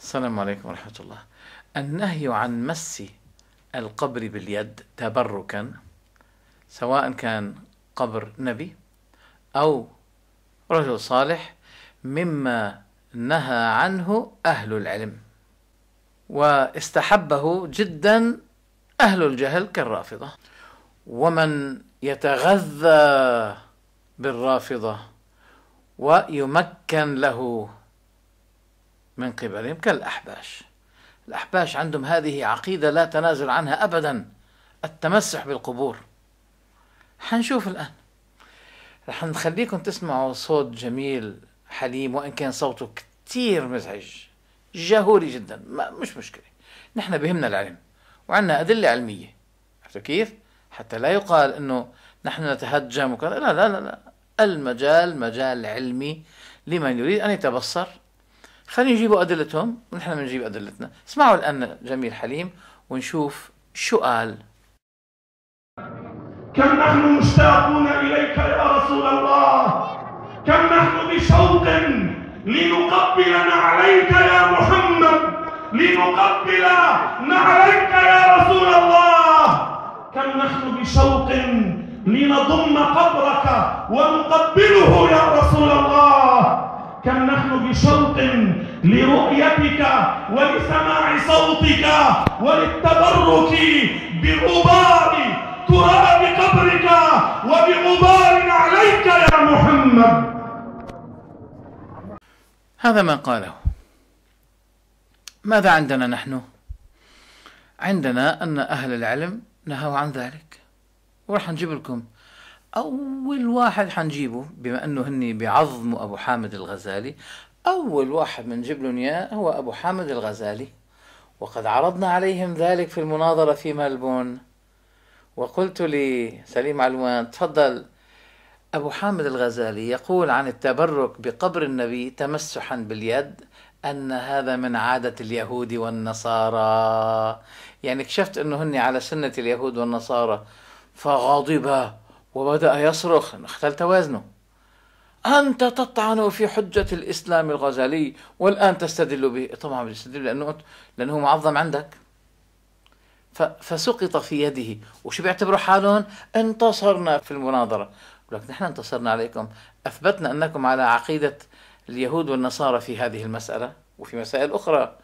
السلام عليكم ورحمة الله النهي عن مس القبر باليد تبركا سواء كان قبر نبي أو رجل صالح مما نهى عنه أهل العلم واستحبه جدا أهل الجهل كالرافضة ومن يتغذى بالرافضة ويمكن له من قبلهم كالأحباش الأحباش عندهم هذه عقيدة لا تنازل عنها أبدا التمسح بالقبور حنشوف الآن رح نخليكم تسمعوا صوت جميل حليم وإن كان صوته كتير مزعج جهوري جدا ما مش مشكلة نحن بهمنا العلم وعندنا أدلة علمية عرفتوا كيف؟ حتى لا يقال انه نحن نتهجم وكذا لا لا لا, لا. المجال مجال علمي لمن يريد ان يتبصر خلينا يجيبوا أدلتهم ونحن بنجيب أدلتنا اسمعوا الآن جميل حليم ونشوف شو قال كم نحن مشتاقون إليك يا رسول الله كم نحن بشوق لنقبل نعليك يا محمد لنقبل نعليك يا رسول الله كم نحن بشوق لنضم قبرك ونقبله يا رسول الله كم نحن بشوق لرؤيتك ولسماع صوتك وللتبرك بغبار تراب قبرك وبغبار عليك يا محمد هذا ما قاله ماذا عندنا نحن عندنا ان اهل العلم نهوا عن ذلك وراح نجيب لكم اول واحد حنجيبه بما انه هن بيعظموا ابو حامد الغزالي اول واحد بنجيب لهم اياه هو ابو حامد الغزالي وقد عرضنا عليهم ذلك في المناظره في ملبون وقلت لسليم علوان تفضل أبو حامد الغزالي يقول عن التبرك بقبر النبي تمسحا باليد أن هذا من عادة اليهود والنصارى يعني اكتشفت أنه هن على سنة اليهود والنصارى فغضب وبدأ يصرخ اختل توازنه أنت تطعن في حجة الإسلام الغزالي والآن تستدل به طبعا بيستدل لأنه لأنه معظم عندك فسقط في يده وشو بيعتبروا حالهم انتصرنا في المناظرة لك نحن انتصرنا عليكم أثبتنا أنكم على عقيدة اليهود والنصارى في هذه المسألة وفي مسائل أخرى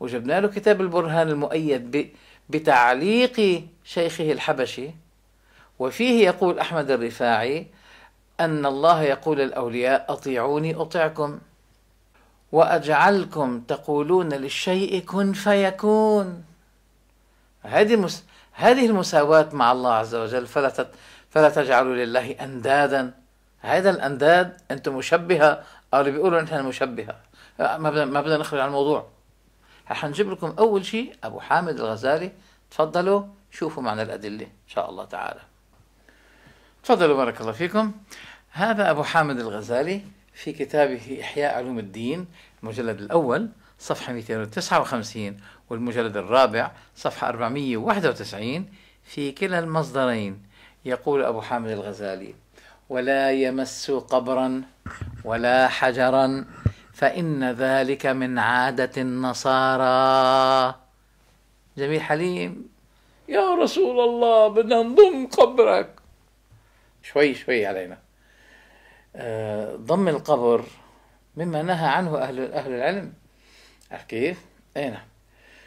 وجبنا له كتاب البرهان المؤيد بتعليق شيخه الحبشي وفيه يقول أحمد الرفاعي أن الله يقول للأولياء أطيعوني أطعكم وأجعلكم تقولون للشيء كن فيكون هذه المس... هذه المساواة مع الله عز وجل فلا تت... فلا تجعلوا لله أندادا هذا الأنداد أنتم مشبهة أو اللي بيقولوا نحن مشبهة ما بدنا ما بدنا نخرج عن الموضوع رح نجيب لكم أول شيء أبو حامد الغزالي تفضلوا شوفوا معنى الأدلة إن شاء الله تعالى تفضلوا بارك الله فيكم هذا أبو حامد الغزالي في كتابه إحياء علوم الدين المجلد الأول صفحة 259 والمجلد الرابع صفحة 491 في كلا المصدرين يقول أبو حامد الغزالي ولا يمس قبرا ولا حجرا فإن ذلك من عادة النصارى جميل حليم يا رسول الله بدنا نضم قبرك شوي شوي علينا آه، ضم القبر مما نهى عنه أهل, أهل العلم كيف؟ أي نعم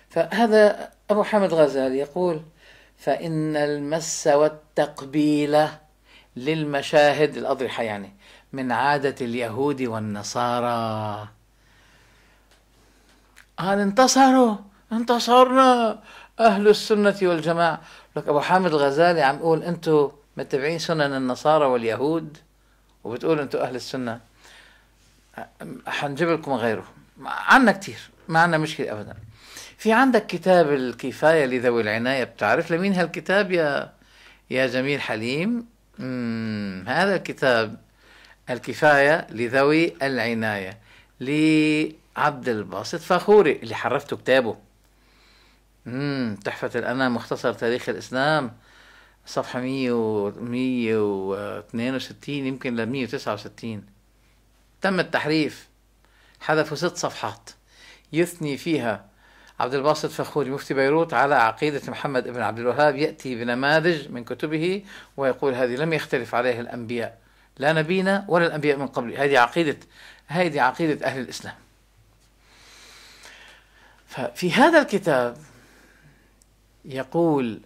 فهذا أبو حامد غزال يقول فإن المس والتقبيل للمشاهد الأضرحة يعني من عادة اليهود والنصارى قال انتصروا انتصرنا أهل السنة والجماعة لك أبو حامد الغزالي عم يقول أنتم متبعين سنن النصارى واليهود وبتقول انتم اهل السنه حنجيب لكم غيره عنا كثير ما عنا مشكله ابدا في عندك كتاب الكفايه لذوي العنايه بتعرف لمين هالكتاب يا يا جميل حليم هذا الكتاب الكفايه لذوي العنايه لعبد الباسط فخوري اللي حرفته كتابه تحفه الانام مختصر تاريخ الاسلام صفحة 100 و 162 يمكن ل 169 تم التحريف حذفوا ست صفحات يثني فيها عبد الباسط فخوري مفتي بيروت على عقيدة محمد بن عبد الوهاب يأتي بنماذج من كتبه ويقول هذه لم يختلف عليها الأنبياء لا نبينا ولا الأنبياء من قبل هذه عقيدة هذه عقيدة أهل الإسلام ففي هذا الكتاب يقول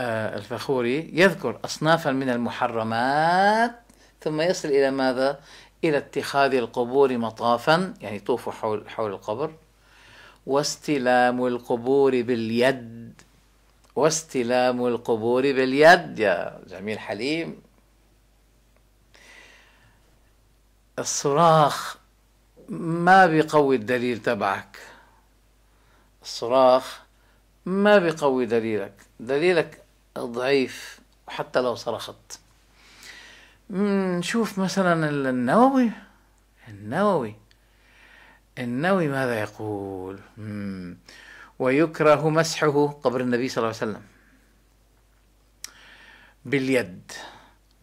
آه، الفخوري يذكر أصنافا من المحرمات ثم يصل إلى ماذا؟ إلى اتخاذ القبور مطافا يعني طوفوا حول, حول القبر واستلام القبور باليد واستلام القبور باليد يا جميل حليم الصراخ ما بيقوي الدليل تبعك الصراخ ما بيقوي دليلك دليلك ضعيف حتى لو صرخت نشوف مثلا النووي النووي النووي ماذا يقول ويكره مسحه قبر النبي صلى الله عليه وسلم باليد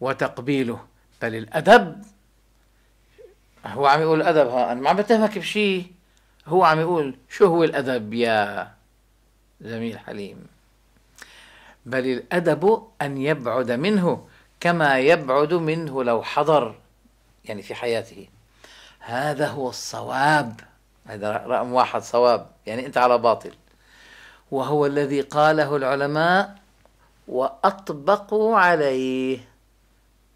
وتقبيله بل الأدب هو عم يقول أدب ها أنا ما عم بتهمك بشي هو عم يقول شو هو الأدب يا زميل حليم بل الأدب أن يبعد منه كما يبعد منه لو حضر يعني في حياته هذا هو الصواب هذا رقم واحد صواب يعني أنت على باطل وهو الذي قاله العلماء وأطبقوا عليه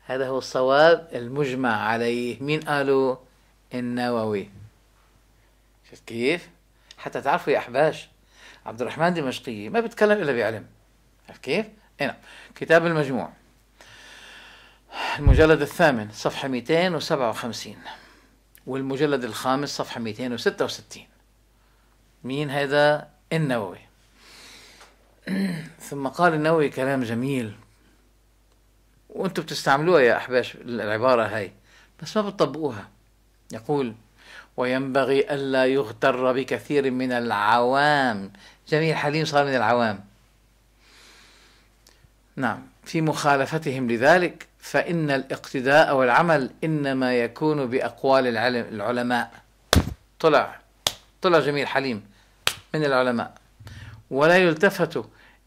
هذا هو الصواب المجمع عليه مين قالوا النووي شفت كيف حتى تعرفوا يا أحباش عبد الرحمن دمشقي ما بيتكلم إلا بعلم عرفت كيف؟ اي نعم كتاب المجموع المجلد الثامن صفحة 257 والمجلد الخامس صفحة 266 مين هذا النووي ثم قال النووي كلام جميل وانتم بتستعملوها يا احباش العبارة هاي بس ما بتطبقوها يقول وينبغي ألا يغتر بكثير من العوام جميل حليم صار من العوام نعم في مخالفتهم لذلك فإن الاقتداء والعمل إنما يكون بأقوال العلم العلماء طلع طلع جميل حليم من العلماء ولا يلتفت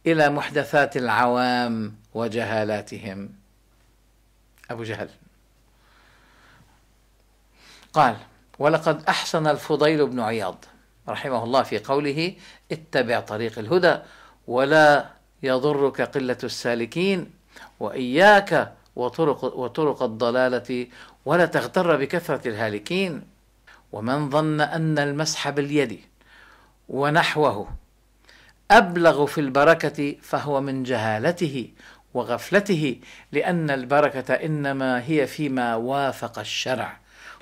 إلى محدثات العوام وجهالاتهم أبو جهل قال ولقد أحسن الفضيل بن عياض رحمه الله في قوله اتبع طريق الهدى ولا يضرك قلة السالكين وإياك وطرق, وطرق الضلالة ولا تغتر بكثرة الهالكين ومن ظن أن المسح باليد ونحوه أبلغ في البركة فهو من جهالته وغفلته لأن البركة إنما هي فيما وافق الشرع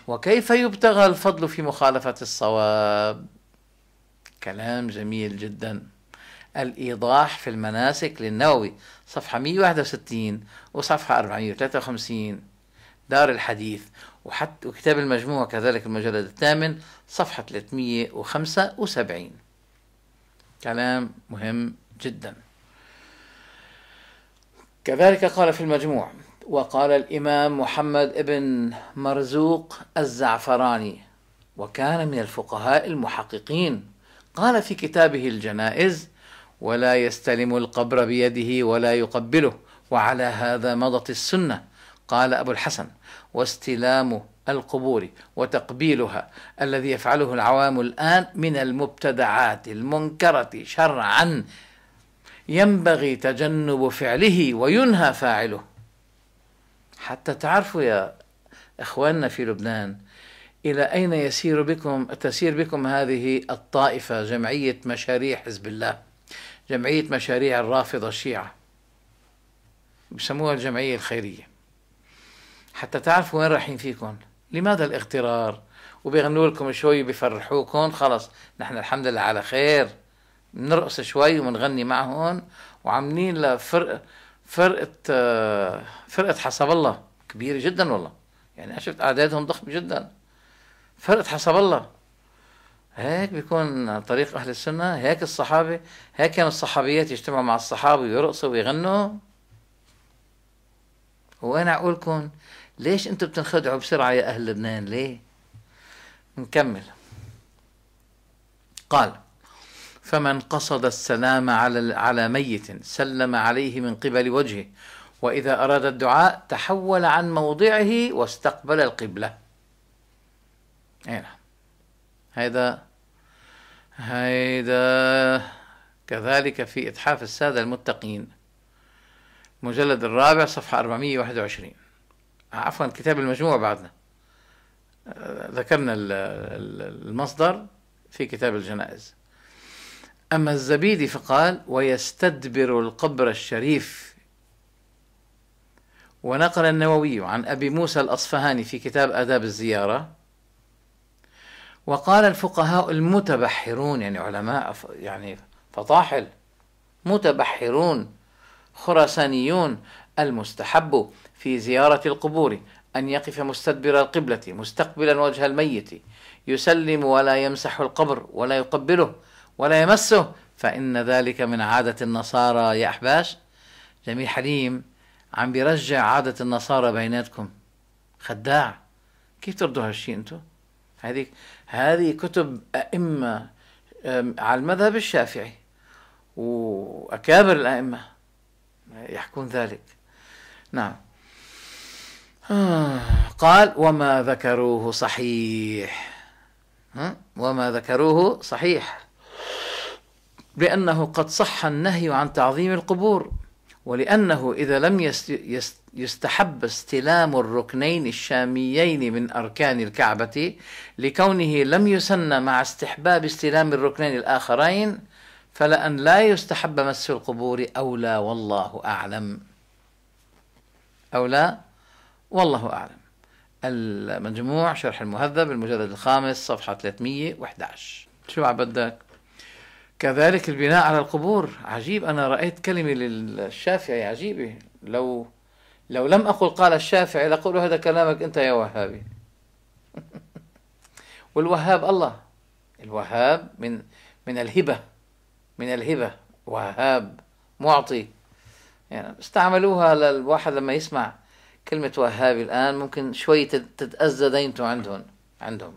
وكيف يبتغى الفضل في مخالفة الصواب كلام جميل جداً الإيضاح في المناسك للنووي صفحة 161 وصفحة 453 دار الحديث وحتى وكتاب المجموع كذلك المجلد الثامن صفحة 375 كلام مهم جدا كذلك قال في المجموع وقال الإمام محمد ابن مرزوق الزعفراني وكان من الفقهاء المحققين قال في كتابه الجنائز ولا يستلم القبر بيده ولا يقبله وعلى هذا مضت السنه قال ابو الحسن واستلام القبور وتقبيلها الذي يفعله العوام الان من المبتدعات المنكره شرعا ينبغي تجنب فعله وينهى فاعله حتى تعرفوا يا اخواننا في لبنان الى اين يسير بكم تسير بكم هذه الطائفه جمعيه مشاريع حزب الله جمعية مشاريع الرافضة الشيعة بسموها الجمعية الخيرية حتى تعرفوا وين رايحين فيكم لماذا الاغترار وبيغنوا لكم شوي بفرحوكم خلص نحن الحمد لله على خير بنرقص شوي وبنغني معهم وعاملين لفرق فرقة فرقة حسب الله كبيرة جدا والله يعني أنا شفت أعدادهم ضخمة جدا فرقة حسب الله هيك بيكون طريق أهل السنة هيك الصحابة هيك كانوا الصحابيات يجتمعوا مع الصحابة ويرقصوا ويغنوا وأنا أقولكم ليش أنتم بتنخدعوا بسرعة يا أهل لبنان ليه نكمل قال فمن قصد السلام على على ميت سلم عليه من قبل وجهه وإذا أراد الدعاء تحول عن موضعه واستقبل القبلة اي نعم هيدا هيدا كذلك في إتحاف السادة المتقين مجلد الرابع صفحة 421 عفوا كتاب المجموع بعدنا ذكرنا المصدر في كتاب الجنائز أما الزبيدي فقال ويستدبر القبر الشريف ونقل النووي عن أبي موسى الأصفهاني في كتاب آداب الزيارة وقال الفقهاء المتبحرون يعني علماء يعني فطاحل متبحرون خرسانيون المستحب في زيارة القبور أن يقف مستدبر القبلة مستقبلا وجه الميت يسلم ولا يمسح القبر ولا يقبله ولا يمسه فإن ذلك من عادة النصارى يا أحباش جميل حليم عم بيرجع عادة النصارى بيناتكم خداع كيف تردوا هالشيء أنتم هذيك هذه كتب أئمة على المذهب الشافعي وأكابر الأئمة يحكون ذلك نعم آه، قال وما ذكروه صحيح وما ذكروه صحيح لأنه قد صح النهي عن تعظيم القبور ولأنه إذا لم يستحب استلام الركنين الشاميين من أركان الكعبة لكونه لم يسن مع استحباب استلام الركنين الآخرين فلأن لا يستحب مس القبور أولى والله أعلم أولى والله أعلم المجموع شرح المهذب المجلد الخامس صفحة 311 شو عم بدك؟ كذلك البناء على القبور عجيب أنا رأيت كلمة للشافعي عجيبة لو لو لم أقل قال الشافعي لقول هذا كلامك أنت يا وهابي والوهاب الله الوهاب من من الهبة من الهبة وهاب معطي يعني استعملوها للواحد لما يسمع كلمة وهابي الآن ممكن شوي تتأذى دينته عندهم عندهم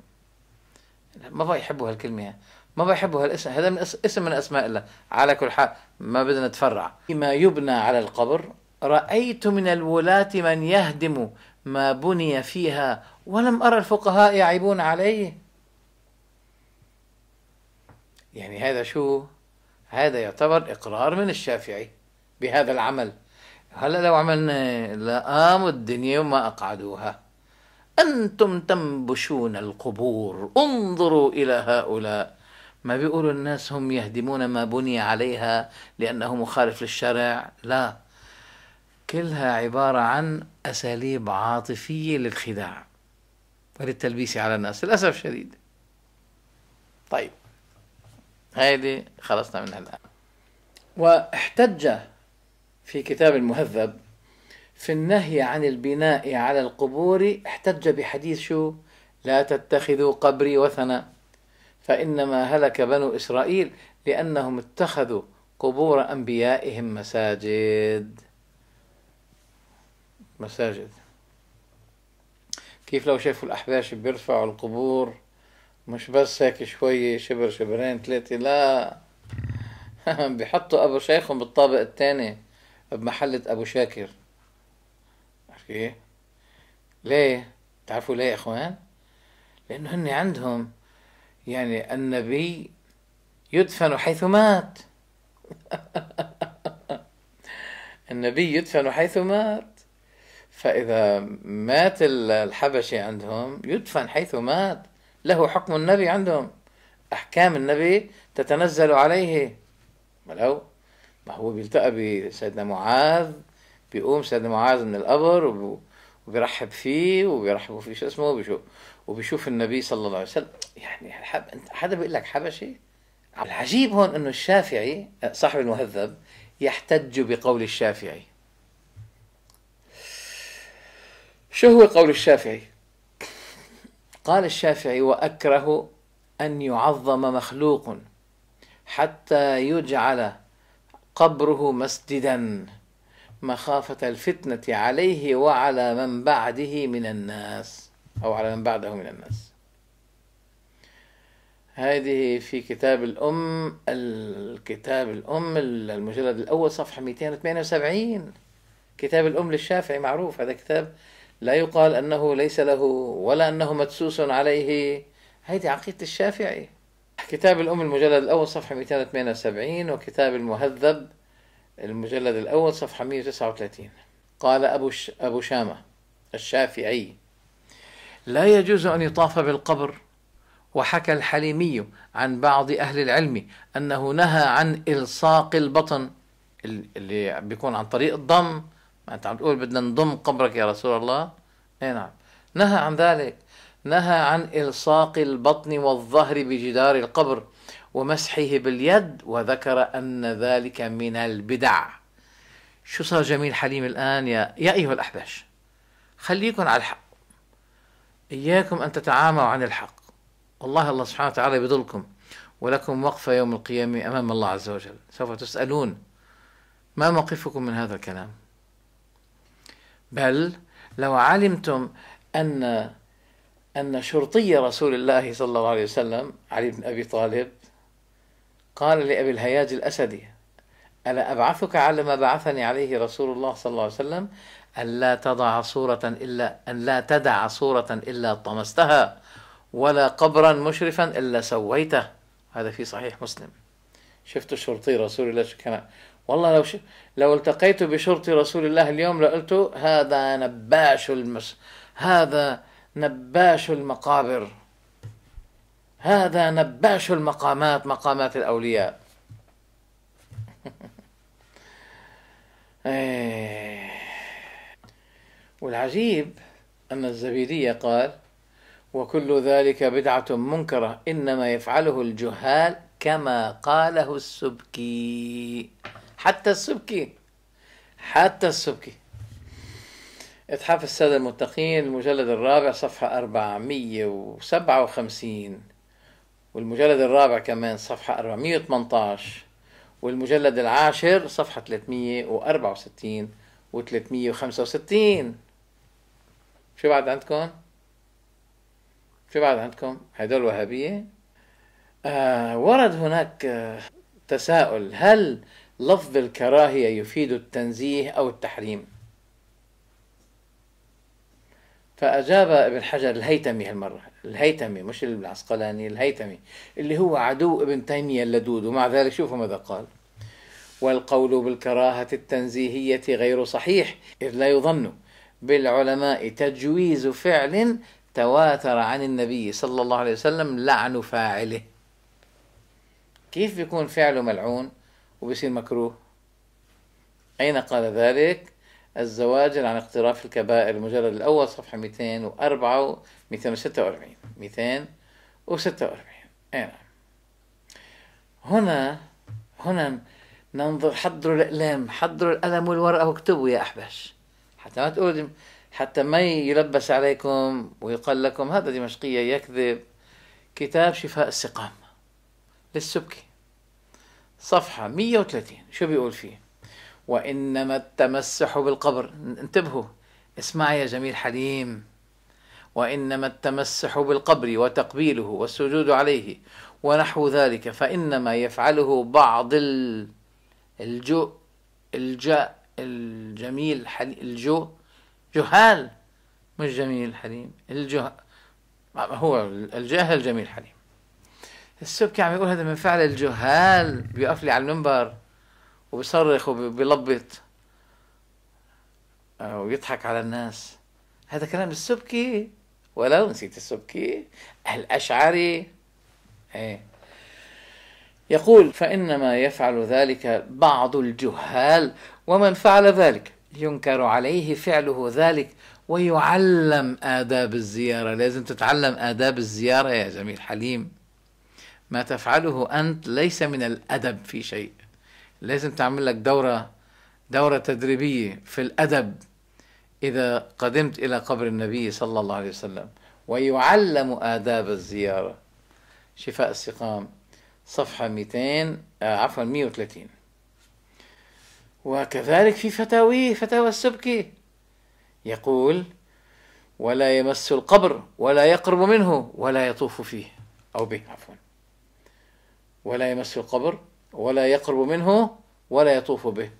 ما بقى يحبوا هالكلمة ما بحبوا هالاسم هذا من اسم من اسماء الله على كل حال ما بدنا نتفرع ما يبنى على القبر رأيت من الولاة من يهدم ما بني فيها ولم أرى الفقهاء يعيبون عليه يعني هذا شو هذا يعتبر إقرار من الشافعي بهذا العمل هلا لو عملنا لقاموا الدنيا وما أقعدوها أنتم تنبشون القبور انظروا إلى هؤلاء ما بيقولوا الناس هم يهدمون ما بني عليها لأنه مخالف للشرع لا كلها عبارة عن أساليب عاطفية للخداع وللتلبيس على الناس للأسف شديد طيب هذه خلصنا منها الآن واحتج في كتاب المهذب في النهي عن البناء على القبور احتج بحديث شو لا تتخذوا قبري وثنا فإنما هلك بنو إسرائيل لأنهم اتخذوا قبور أنبيائهم مساجد مساجد كيف لو شافوا الأحباش بيرفعوا القبور مش بس هيك شوية شبر شبرين ثلاثة لا بيحطوا أبو شيخهم بالطابق الثاني بمحلة أبو شاكر عرفت ليه؟ تعرفوا ليه يا إخوان؟ لأنه هن عندهم يعني النبي يدفن حيث مات النبي يدفن حيث مات فإذا مات الحبشي عندهم يدفن حيث مات له حكم النبي عندهم أحكام النبي تتنزل عليه ولو ما هو بيلتقى بسيدنا معاذ بيقوم سيدنا معاذ من القبر وبيرحب فيه وبيرحبوا فيه شو اسمه بيشوف وبيشوف النبي صلى الله عليه وسلم يعني حب انت حدا بيقول لك حبشي العجيب هون انه الشافعي صاحب المهذب يحتج بقول الشافعي شو هو قول الشافعي قال الشافعي واكره ان يعظم مخلوق حتى يجعل قبره مسجدا مخافه الفتنه عليه وعلى من بعده من الناس أو على من بعده من الناس هذه في كتاب الأم الكتاب الأم المجلد الأول صفحة 278 كتاب الأم للشافعي معروف هذا كتاب لا يقال أنه ليس له ولا أنه مدسوس عليه هذه عقيدة الشافعي كتاب الأم المجلد الأول صفحة 278 وكتاب المهذب المجلد الأول صفحة 139 قال أبو أبو شامة الشافعي لا يجوز أن يطاف بالقبر وحكى الحليمي عن بعض أهل العلم أنه نهى عن إلصاق البطن اللي بيكون عن طريق الضم ما أنت عم تقول بدنا نضم قبرك يا رسول الله أي نعم نهى عن ذلك نهى عن إلصاق البطن والظهر بجدار القبر ومسحه باليد وذكر أن ذلك من البدع شو صار جميل حليم الآن يا, يا أيها الأحباش خليكن على الحق إياكم أن تتعاموا عن الحق والله الله سبحانه وتعالى يبذلكم ولكم وقفة يوم القيامة أمام الله عز وجل سوف تسألون ما موقفكم من هذا الكلام بل لو علمتم أن أن شرطي رسول الله صلى الله عليه وسلم علي بن أبي طالب قال لأبي الهياج الأسدي ألا أبعثك على ما بعثني عليه رسول الله صلى الله عليه وسلم أن لا تضع صورة إلا أن لا تدع صورة إلا طمستها ولا قبرا مشرفا إلا سويته هذا في صحيح مسلم شفت الشرطي رسول الله كان والله لو شف... لو التقيت بشرطي رسول الله اليوم لقلت هذا نباش المس هذا نباش المقابر هذا نباش المقامات مقامات الأولياء ايه والعجيب أن الزبيدية قال وكل ذلك بدعة منكرة إنما يفعله الجهال كما قاله السبكي حتى السبكي حتى السبكي إتحاف السادة المتقين المجلد الرابع صفحة 457 والمجلد الرابع كمان صفحة 418 والمجلد العاشر صفحة 364 و 365 شو بعد عندكم؟ شو بعد عندكم؟ هدول وهابية؟ آه ورد هناك آه تساؤل هل لفظ الكراهية يفيد التنزيه أو التحريم؟ فأجاب ابن حجر الهيتمي هالمرة الهيتمي مش العسقلاني الهيتمي اللي هو عدو ابن تيمية اللدود ومع ذلك شوفوا ماذا قال والقول بالكراهة التنزيهية غير صحيح إذ لا يظن بالعلماء تجويز فعل تواتر عن النبي صلى الله عليه وسلم لعن فاعله كيف بيكون فعله ملعون وبيصير مكروه أين قال ذلك الزواجر عن اقتراف الكبائر المجلد الأول صفحة 204 246 246 أي نعم هنا هنا ننظر حضروا الأقلام حضروا القلم والورقة واكتبوا يا أحبش حتى ما تقول حتى ما يلبس عليكم ويقال لكم هذا دمشقية يكذب كتاب شفاء السقام للسبكي صفحة 130 شو بيقول فيه وإنما التمسح بالقبر انتبهوا اسمع يا جميل حليم وإنما التمسح بالقبر وتقبيله والسجود عليه ونحو ذلك فإنما يفعله بعض الجو الجاء الجميل حليم الجو جهال مش جميل حليم الجهال هو الجاهل جميل حليم السبكي عم يقول هذا من فعل الجهال بيقف لي على المنبر وبيصرخ وبيلبط آه، ويضحك على الناس هذا كلام السبكي ولو نسيت السبكي الأشعري ايه يقول فإنما يفعل ذلك بعض الجهال ومن فعل ذلك ينكر عليه فعله ذلك ويعلم آداب الزيارة لازم تتعلم آداب الزيارة يا جميل حليم ما تفعله أنت ليس من الأدب في شيء لازم تعمل لك دورة دورة تدريبية في الأدب إذا قدمت إلى قبر النبي صلى الله عليه وسلم ويعلم آداب الزيارة شفاء السقام صفحة 200 آه، عفوا 130 وكذلك في فتاويه فتاوى السبكي يقول ولا يمس القبر ولا يقرب منه ولا يطوف فيه أو به عفوا ولا يمس القبر ولا يقرب منه ولا يطوف به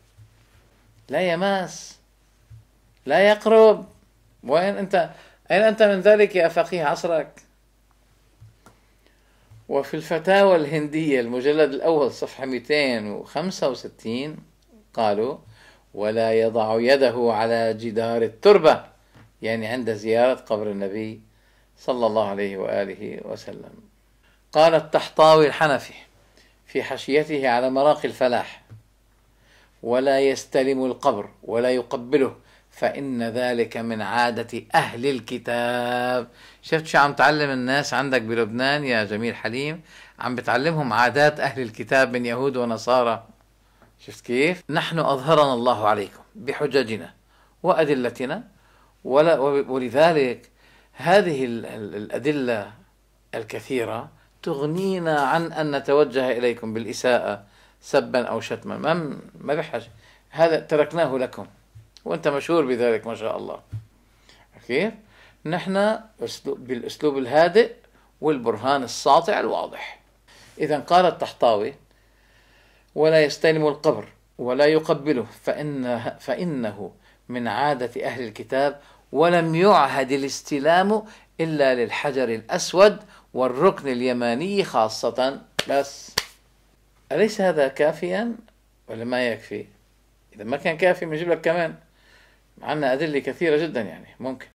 لا يماس لا يقرب وين أنت أين أنت من ذلك يا فقيه عصرك وفي الفتاوى الهندية المجلد الأول صفحة 265 قالوا ولا يضع يده على جدار التربة يعني عند زيارة قبر النبي صلى الله عليه وآله وسلم قال التحطاوي الحنفي في حشيته على مراقي الفلاح ولا يستلم القبر ولا يقبله فإن ذلك من عادة أهل الكتاب شفت شو عم تعلم الناس عندك بلبنان يا جميل حليم عم بتعلمهم عادات أهل الكتاب من يهود ونصارى شفت كيف نحن أظهرنا الله عليكم بحججنا وأدلتنا ولا ولذلك هذه الأدلة الكثيرة تغنينا عن أن نتوجه إليكم بالإساءة سبا أو شتما ما ما بحاجة هذا تركناه لكم وأنت مشهور بذلك ما شاء الله كيف نحن بالأسلوب الهادئ والبرهان الساطع الواضح إذا قال الطحطاوي ولا يستلم القبر ولا يقبله فإنه, فإنه من عادة أهل الكتاب ولم يعهد الاستلام إلا للحجر الأسود والركن اليماني خاصة بس أليس هذا كافيا ولا ما يكفي إذا ما كان كافي بنجيب لك كمان عندنا أدلة كثيرة جدا يعني ممكن